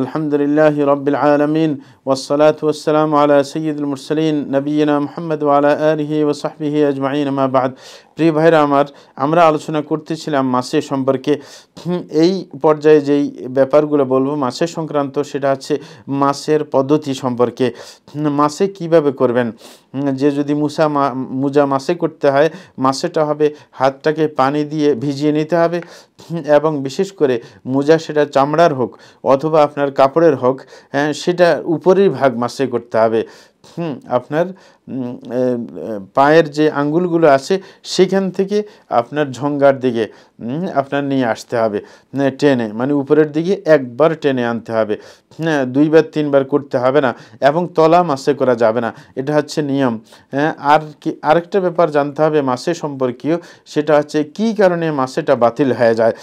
الحمد لله رب العالمين والصلاة والسلام على سيد المرسلين نبينا محمد وعلى آله وصحبه أجمعين ما بعد প্রিয় ভাইরা আমার আমরা আলোচনা করতেছিলাম মাসে সম্পর্কে এই পর্যায়ে যেই ব্যাপারগুলো বলবো মাসের সংক্রান্ত সেটা হচ্ছে মাসের পদ্ধতি সম্পর্কে মাসে কিভাবে করবেন যে যদি মুসা মুজা মাসে করতে হয় মাসেটা হবে হাতটাকে পানি দিয়ে ভিজিয়ে নিতে হবে এবং বিশেষ করে মোজা সেটা চামড়ার হোক অথবা আপনার আপনার কাপড়ের হোক হ্যাঁ সেটা উপরের ভাগ মাসে করতে হবে হুম আপনার পায়ের যে আঙ্গুলগুলো আছে সেখান থেকে আপনার ঝঙ্গার দিকে আপনার নিয়ে আসতে হবে টেনে মানে উপরের দিকে একবার টেনে আনতে হবে হ্যাঁ দুইবার তিনবার করতে হবে না এবং তলা মাসে করা যাবে না এটা হচ্ছে নিয়ম আর কি আরেকটা ব্যাপার জানতে হবে মাসে সম্পর্কীয় সেটা হচ্ছে কি কারণে মাসেটা বাতিল হয়ে যায়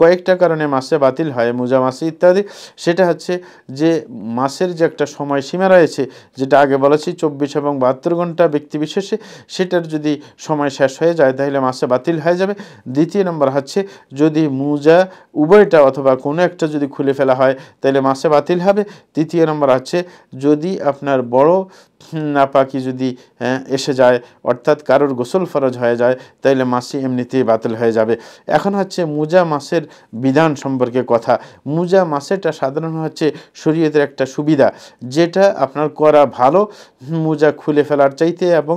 কয়েকটা কারণে মাসে বাতিল হয় মোজা মাসে ইত্যাদি সেটা হচ্ছে যে মাসের যে একটা সময়সীমা রয়েছে যেটা আগে আগে বলেছি চব্বিশ এবং বাহাত্তর ঘন্টা ব্যক্তিবিশেষে সেটার যদি সময় শেষ হয়ে যায় তাহলে মাসে বাতিল হয়ে যাবে দ্বিতীয় নম্বর হচ্ছে যদি মোজা উভয়টা অথবা কোনো একটা যদি খুলে ফেলা হয় তাহলে মাসে বাতিল হবে তৃতীয় নম্বর হচ্ছে যদি আপনার বড় নাপাকি যদি হ্যাঁ, এসে যায় অর্থাৎ কারোর গোসল ফরজ হয়ে যায় তাহলে মাসে এমনিতেই বাতিল হয়ে যাবে এখন হচ্ছে মুজা মাসের বিধান সম্পর্কে কথা মুজা মাসেটা সাধারণ হচ্ছে শরীয়তের একটা সুবিধা যেটা আপনার করা ভালো মোজা খুলে ফেলার চাইতে এবং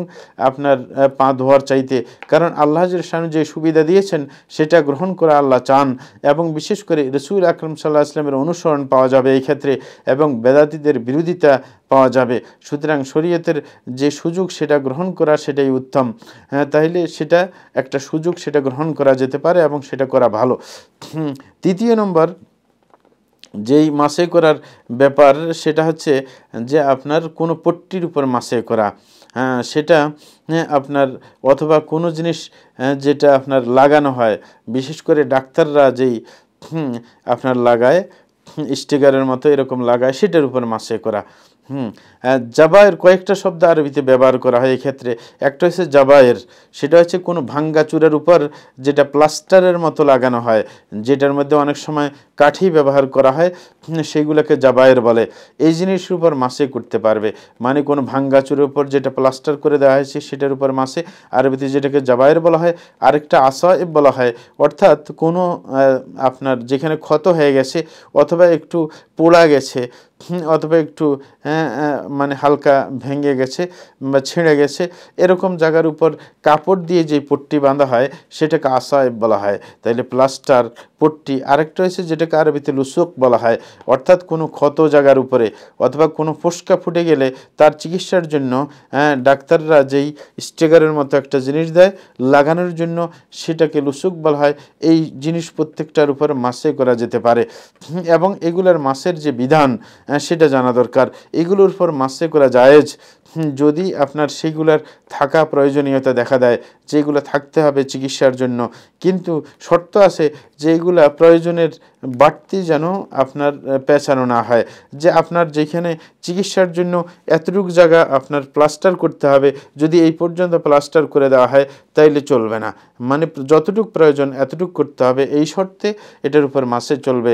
আপনার পা ধোয়ার চাইতে কারণ আল্লাহ শানু যে সুবিধা দিয়েছেন সেটা গ্রহণ করা আল্লাহ চান এবং বিশেষ করে রসুল আকরম সাল্লাহ আসলামের অনুসরণ পাওয়া যাবে এই ক্ষেত্রে এবং বেদাতিদের বিরোধিতা পাওয়া যাবে সুতরাং শরীয়তের যে সুযোগ সেটা গ্রহণ করা সেটাই উত্তম হ্যাঁ, তাহলে সেটা একটা সুযোগ সেটা গ্রহণ করা যেতে পারে এবং সেটা করা ভালো তৃতীয় নম্বর যেই মাসে করার ব্যাপার সেটা হচ্ছে যে আপনার কোনো পট্টির উপর মাসে করা হ্যাঁ, সেটা হ্যাঁ, আপনার অথবা কোনো জিনিস হ্যাঁ, যেটা আপনার লাগানো হয় বিশেষ করে ডাক্তাররা যেই আপনার লাগায় স্টিকারের মতো এরকম লাগায় সেটার উপর মাসে করা হুম জাবায়ের কয়েকটা শব্দ আরবিতে ব্যবহার করা হয় এক্ষেত্রে একটা হচ্ছে জাবায়ের সেটা হচ্ছে কোনো ভাঙ্গা ভাঙ্গাচুরের উপর যেটা প্লাস্টারের মতো লাগানো হয় যেটার মধ্যে অনেক সময় কাঠি ব্যবহার করা হয় সেইগুলোকে জাবায়ের বলে এই জিনিসের উপর মাসে করতে পারবে মানে কোনো ভাঙ্গা চূড়ের উপর যেটা প্লাস্টার করে দেওয়া হয়েছে সেটার উপর মাসে আরবিতে যেটাকে জাবায়ের বলা হয় আরেকটা আশায় বলা হয় অর্থাৎ কোনো আপনার যেখানে ক্ষত হয়ে গেছে অথবা একটু পোড়া গেছে অথবা একটু মানে হালকা ভেঙে গেছে বা ছিঁড়ে গেছে এরকম জায়গার উপর কাপড় দিয়ে যে পট্টি বাঁধা হয় সেটাকে আসায় বলা হয় তাইলে প্লাস্টার পট্টি আরেকটা হয়েছে যেটাকে আরবিতে লুসুক বলা হয় অর্থাৎ কোনো ক্ষত জায়গার উপরে অথবা কোনো ফুসকা ফুটে গেলে তার চিকিৎসার জন্য ডাক্তাররা যেই স্টেগারের মতো একটা জিনিস দেয় লাগানোর জন্য সেটাকে লুসুক বলা হয় এই জিনিস প্রত্যেকটার উপর মাসে করা যেতে পারে এবং এগুলার মাসের যে বিধান হ্যাঁ, সেটা জানা দরকার এগুলোর পর মাসে করা জায়েজ যদি আপনার সেগুলার থাকা প্রয়োজনীয়তা দেখা দেয় যেগুলো থাকতে হবে চিকিৎসার জন্য কিন্তু শর্ত আছে যেগুলা প্রয়োজনের বাড়তি যেন আপনার পেঁচানো না হয় যে আপনার যেখানে চিকিৎসার জন্য এতটুক জায়গা আপনার প্লাস্টার করতে হবে যদি এই পর্যন্ত প্লাস্টার করে দেওয়া হয় তাইলে চলবে না মানে যতটুক প্রয়োজন এতটুক করতে হবে এই শর্তে এটার উপর মাসে চলবে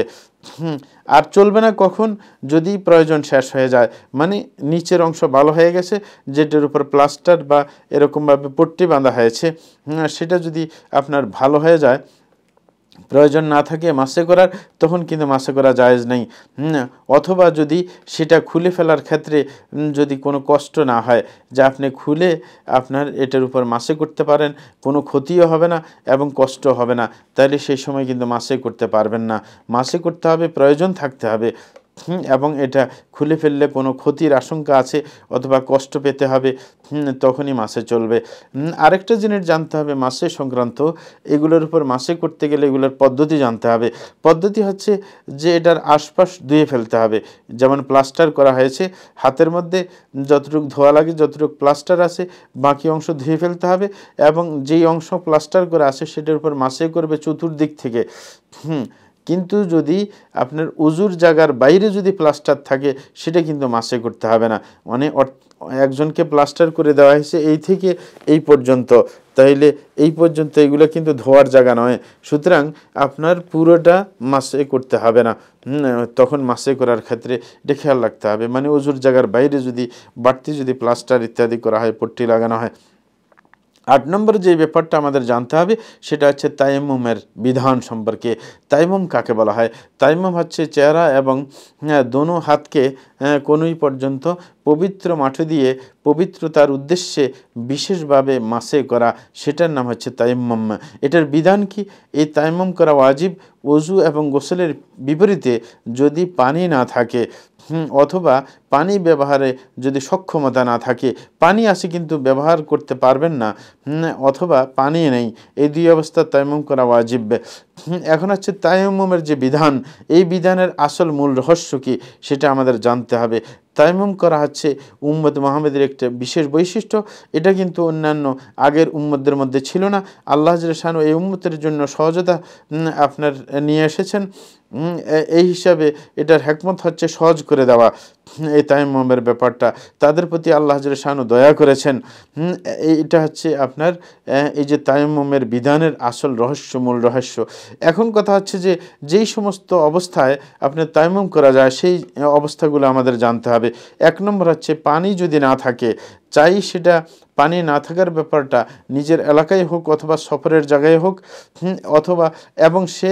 আর চলবে না কখন যদি প্রয়োজন শেষ হয়ে যায় মানে নিচের অংশ ভালো হয়ে গেছে যেটার উপর প্লাস্টার বা এরকমভাবে পট্টি বাঁধা হয়েছে সেটা যদি আপনার ভালো হয়ে যায় প্রয়োজন না থাকে মাসে করার তখন কিন্তু মাসে করা জায়েজ নেই অথবা যদি সেটা খুলে ফেলার ক্ষেত্রে যদি কোনো কষ্ট না হয় যে আপনি খুলে আপনার এটার উপর মাসে করতে পারেন কোনো ক্ষতিও হবে না এবং কষ্ট হবে না তাহলে সেই সময় কিন্তু মাসে করতে পারবেন না মাসে করতে হবে প্রয়োজন থাকতে হবে এবং এটা খুলে ফেললে কোনো ক্ষতির আশঙ্কা আছে অথবা কষ্ট পেতে হবে তখনই মাসে চলবে আরেকটা জিনিস জানতে হবে মাসে সংক্রান্ত এগুলোর উপর মাসে করতে গেলে এগুলোর পদ্ধতি জানতে হবে পদ্ধতি হচ্ছে যে এটার আশপাশ ধুয়ে ফেলতে হবে যেমন প্লাস্টার করা হয়েছে হাতের মধ্যে যতটুকু ধোয়া লাগে যতটুকু প্লাস্টার আছে বাকি অংশ ধুয়ে ফেলতে হবে এবং যেই অংশ প্লাস্টার করে আছে সেটার উপর মাসে করবে চতুর্দিক থেকে হুম কিন্তু যদি আপনার উজুর জায়গার বাইরে যদি প্লাস্টার থাকে সেটা কিন্তু মাসে করতে হবে না মানে একজনকে প্লাস্টার করে দেওয়া হয়েছে এই থেকে এই পর্যন্ত তাইলে এই পর্যন্ত এগুলো কিন্তু ধোয়ার জায়গা নয় সুতরাং আপনার পুরোটা মাসে করতে হবে না তখন মাসে করার ক্ষেত্রে এটা খেয়াল রাখতে হবে মানে ওজুর জায়গার বাইরে যদি বাড়তি যদি প্লাস্টার ইত্যাদি করা হয় পট্টি লাগানো হয় আট নম্বর যে ব্যাপারটা আমাদের জানতে হবে সেটা হচ্ছে তাইমুমের বিধান সম্পর্কে তাইমুম কাকে বলা হয় তাইমুম হচ্ছে চেহারা এবং হ্যাঁ, দোনো হাতকে হ্যাঁ, কোনোই পর্যন্ত পবিত্র মাঠে দিয়ে পবিত্রতার উদ্দেশ্যে বিশেষভাবে মাসে করা সেটার নাম হচ্ছে তাইম্মম এটার বিধান কি এই তাইম্মম করা ওয়াজিব অজু এবং গোসলের বিপরীতে যদি পানি না থাকে অথবা পানি ব্যবহারে যদি সক্ষমতা না থাকে পানি আসে কিন্তু ব্যবহার করতে পারবেন না অথবা পানি নেই এই দুই অবস্থা তাইমুম করা ওয়াজিব এখন হচ্ছে তাইমুমের যে বিধান এই বিধানের আসল মূল রহস্য কী সেটা আমাদের জানতে হবে তাইমুম করা হচ্ছে উম্মদ মাহমেদের একটা বিশেষ বৈশিষ্ট্য এটা কিন্তু অন্যান্য আগের উম্মদের মধ্যে ছিল না আল্লাহ শানু এই উম্মতের জন্য সহজতা আপনার নিয়ে এসেছেন এই হিসাবে এটার হ্যাকমত হচ্ছে সহজ করে দেওয়া এই তাইমুমের ব্যাপারটা তাদের প্রতি আল্লাহ শানু দয়া করেছেন এটা হচ্ছে আপনার এই যে তাইমুমের বিধানের আসল রহস্য মূল রহস্য এখন কথা হচ্ছে যে যেই সমস্ত অবস্থায় আপনার তাইমুম করা যায় সেই অবস্থাগুলো আমাদের জানতে হবে এক নম্বর হচ্ছে পানি যদি না থাকে চাই সেটা পানি না থাকার ব্যাপারটা নিজের এলাকায় হোক অথবা সফরের জায়গায় হোক অথবা এবং সে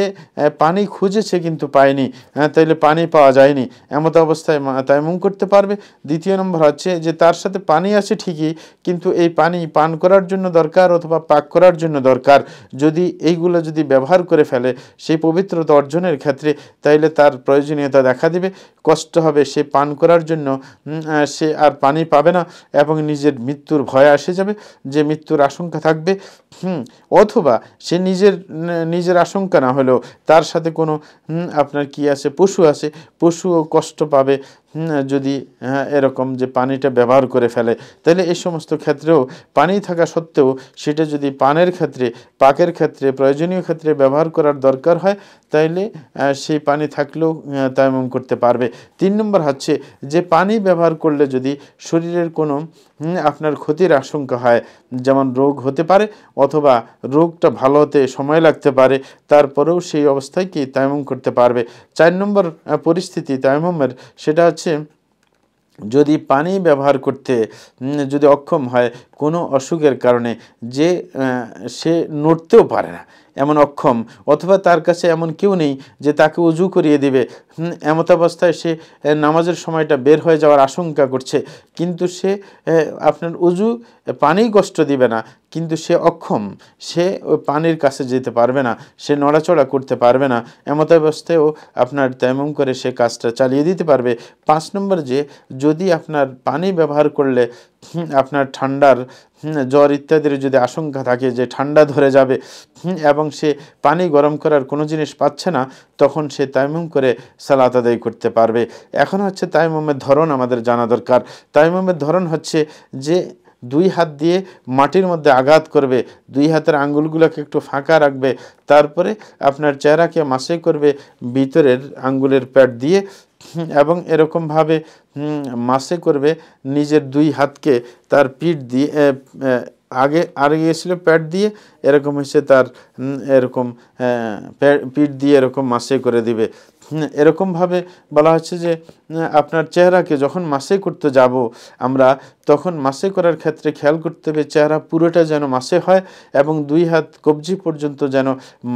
পানি খুঁজেছে কিন্তু পায়নি হ্যাঁ, তাইলে পানি পাওয়া যায়নি এমত অবস্থায় মন করতে পারবে দ্বিতীয় নম্বর হচ্ছে যে তার সাথে পানি আছে ঠিকই কিন্তু এই পানি পান করার জন্য দরকার অথবা পাক করার জন্য দরকার যদি এইগুলো যদি ব্যবহার করে ফেলে সেই পবিত্রতা অর্জনের ক্ষেত্রে তাইলে তার প্রয়োজনীয়তা দেখা দিবে কষ্ট হবে সে পান করার জন্য সে আর পানি পাবে না এবং নিজের মৃত্যুর ভয় আসে যাবে যে মৃত্যুর আশঙ্কা থাকবে হুম অথবা সে নিজের নিজের আশঙ্কা না হলেও তার সাথে কোনো আপনার কি আছে পশু আছে পশুও কষ্ট পাবে যদি হ্যাঁ, এরকম যে পানিটা ব্যবহার করে ফেলে তাহলে এই সমস্ত ক্ষেত্রেও পানি থাকা সত্ত্বেও সেটা যদি পানের ক্ষেত্রে পাকের ক্ষেত্রে প্রয়োজনীয় ক্ষেত্রে ব্যবহার করার দরকার হয় তাইলে সেই পানি থাকলেও তাইমম করতে পারবে তিন নম্বর হচ্ছে যে পানি ব্যবহার করলে যদি শরীরের কোনো আপনার ক্ষতির আশঙ্কা হয় যেমন রোগ হতে পারে অথবা রোগটা ভালো হতে সময় লাগতে পারে তারপরেও সেই অবস্থায় কি তাইমম করতে পারবে চার নম্বর পরিস্থিতি তাইমমের সেটা হচ্ছে হচ্ছে যদি পানি ব্যবহার করতে যদি অক্ষম হয় কোনো অসুখের কারণে যে সে নড়তেও পারে না এমন অক্ষম অথবা তার কাছে এমন কেউ নেই যে তাকে উজু করিয়ে দিবে এমতাবস্থায় সে নামাজের সময়টা বের হয়ে যাওয়ার আশঙ্কা করছে কিন্তু সে আপনার উজু পানি কষ্ট দিবে না কিন্তু সে অক্ষম সে পানির কাছে যেতে পারবে না সে নড়াচড়া করতে পারবে না এমতাবস্থায়ও আপনার তেমন করে সে কাজটা চালিয়ে দিতে পারবে পাঁচ নম্বর যে যদি আপনার পানি ব্যবহার করলে আপনার ঠান্ডার জ্বর ইত্যাদির যদি আশঙ্কা থাকে যে ঠান্ডা ধরে যাবে এবং সে পানি গরম করার কোনো জিনিস পাচ্ছে না তখন সে তাইমুম করে সালাত আদায় করতে পারবে এখন হচ্ছে তাইমুমের ধরন আমাদের জানা দরকার তাইমুমের ধরন হচ্ছে যে দুই হাত দিয়ে মাটির মধ্যে আঘাত করবে দুই হাতের আঙ্গুলগুলোকে একটু ফাঁকা রাখবে তারপরে আপনার চেহারাকে মাসে করবে ভিতরের আঙ্গুলের প্যাড দিয়ে এবং এরকমভাবে মাসে করবে নিজের দুই হাতকে তার পিঠ দিয়ে আগে আগে গিয়েছিল প্যাট দিয়ে এরকম হচ্ছে তার এরকম পিঠ দিয়ে এরকম মাসে করে দিবে এরকমভাবে বলা হচ্ছে যে আপনার চেহারাকে যখন মাসে করতে যাব আমরা তখন মাসে করার ক্ষেত্রে খেয়াল করতে হবে চেহারা পুরোটা যেন মাসে হয় এবং দুই হাত কবজি পর্যন্ত যেন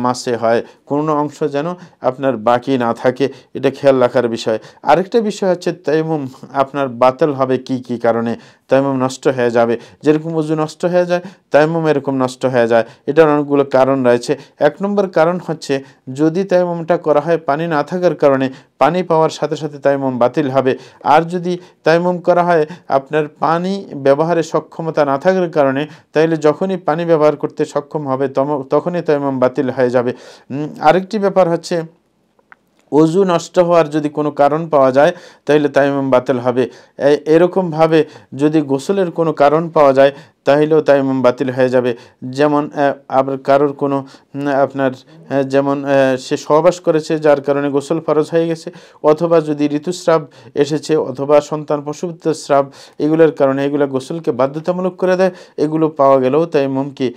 মাসে হয় কোনো অংশ যেন আপনার বাকি না থাকে এটা খেয়াল রাখার বিষয় আরেকটা বিষয় হচ্ছে তাইমুম আপনার বাতিল হবে কি কি কারণে তাইমুম নষ্ট হয়ে যাবে যেরকম উজু নষ্ট হয়ে যায় তাইমুম এরকম নষ্ট হয়ে যায় এটার অনেকগুলো কারণ রয়েছে এক নম্বর কারণ হচ্ছে যদি তাইমুমটা করা হয় পানি না থাকার থাকার কারণে পানি পাওয়ার সাথে সাথে তাইমুম বাতিল হবে আর যদি তাইমুম করা হয় আপনার পানি ব্যবহারে সক্ষমতা না থাকার কারণে তাইলে যখনই পানি ব্যবহার করতে সক্ষম হবে তখনই তাইমুম বাতিল হয়ে যাবে আরেকটি ব্যাপার হচ্ছে অজু নষ্ট হওয়ার যদি কোনো কারণ পাওয়া যায় তাহলে তাইমাম বাতিল হবে এরকমভাবে যদি গোসলের কোনো কারণ পাওয়া যায় তাহলেও তাই বাতিল হয়ে যাবে যেমন আবার কারোর কোনো আপনার যেমন সে সহবাস করেছে যার কারণে গোসল ফরজ হয়ে গেছে অথবা যদি ঋতুস্রাব এসেছে অথবা সন্তান পশুপুত্র স্রাব এগুলোর কারণে এগুলো গোসলকে বাধ্যতামূলক করে দেয় এগুলো পাওয়া গেলেও তাই মোমকে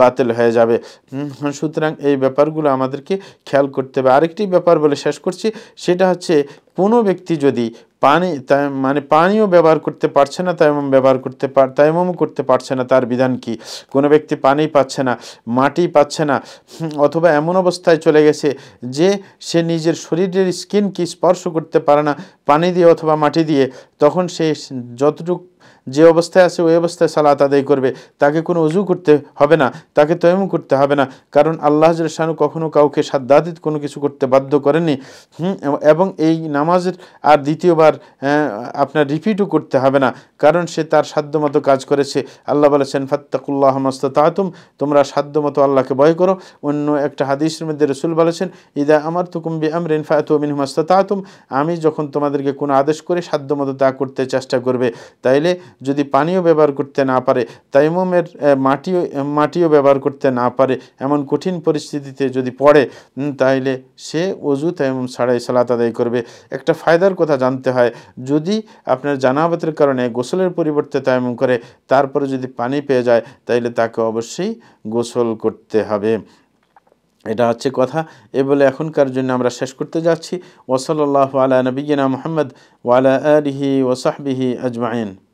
বাতিল হয়ে যাবে সুতরাং এই ব্যাপারগুলো আমাদেরকে খেয়াল করতে হবে আরেকটি ব্যাপার বলে শেষ করছি সেটা হচ্ছে কোনো ব্যক্তি যদি পানি মানে পানিও ব্যবহার করতে পারছে না তাইমম ব্যবহার করতে পার তাইমমও করতে পারছে না তার বিধান কি কোনো ব্যক্তি পানি পাচ্ছে না মাটি পাচ্ছে না অথবা এমন অবস্থায় চলে গেছে যে সে নিজের শরীরের স্কিন কি স্পর্শ করতে পারে না পানি দিয়ে অথবা মাটি দিয়ে তখন সে যতটুকু যে অবস্থায় আছে ওই অবস্থায় সালাত আদায় করবে তাকে কোনো উজু করতে হবে না তাকে তৈমু করতে হবে না কারণ আল্লাহ শানু কখনও কাউকে সাদ্দাদিত কোনো কিছু করতে বাধ্য করেনি হুম এবং এই নামাজের আর দ্বিতীয়বার হ্যাঁ, আপনার রিপিটও করতে হবে না কারণ সে তার সাধ্যমতো কাজ করেছে আল্লাহ বলেছেন ফাত্তাকুল্লাহ তাহাতুম তোমরা সাধ্যমতো আল্লাহকে ভয় করো অন্য একটা হাদিসের মধ্যে রসুল বলেছেন ইদা আমার তুকুম্বি আমরিন ফায়াতুমিন তাহাতুম আমি যখন তোমাদেরকে কোনো আদেশ করে সাধ্যমতো তা করতে চেষ্টা করবে তাইলে যদি পানিও ব্যবহার করতে না পারে তাইমুমের মাটিও মাটিও ব্যবহার করতে না পারে এমন কঠিন পরিস্থিতিতে যদি পড়ে তাইলে সে অজু তাইমুম ছাড়াই সালাত আদায় করবে একটা ফায়দার কথা জানতে হয় যদি আপনার জানাবতের কারণে গোসলের পরিবর্তে তাইমুম করে তারপরে যদি পানি পেয়ে যায় তাইলে তাকে অবশ্যই গোসল করতে হবে এটা হচ্ছে কথা এ বলে এখনকার জন্য আমরা শেষ করতে যাচ্ছি ওসলাল্লাহ আলা নবীনা মোহাম্মদ ওয়ালা আলহি ওসাহবিহি আজমাইন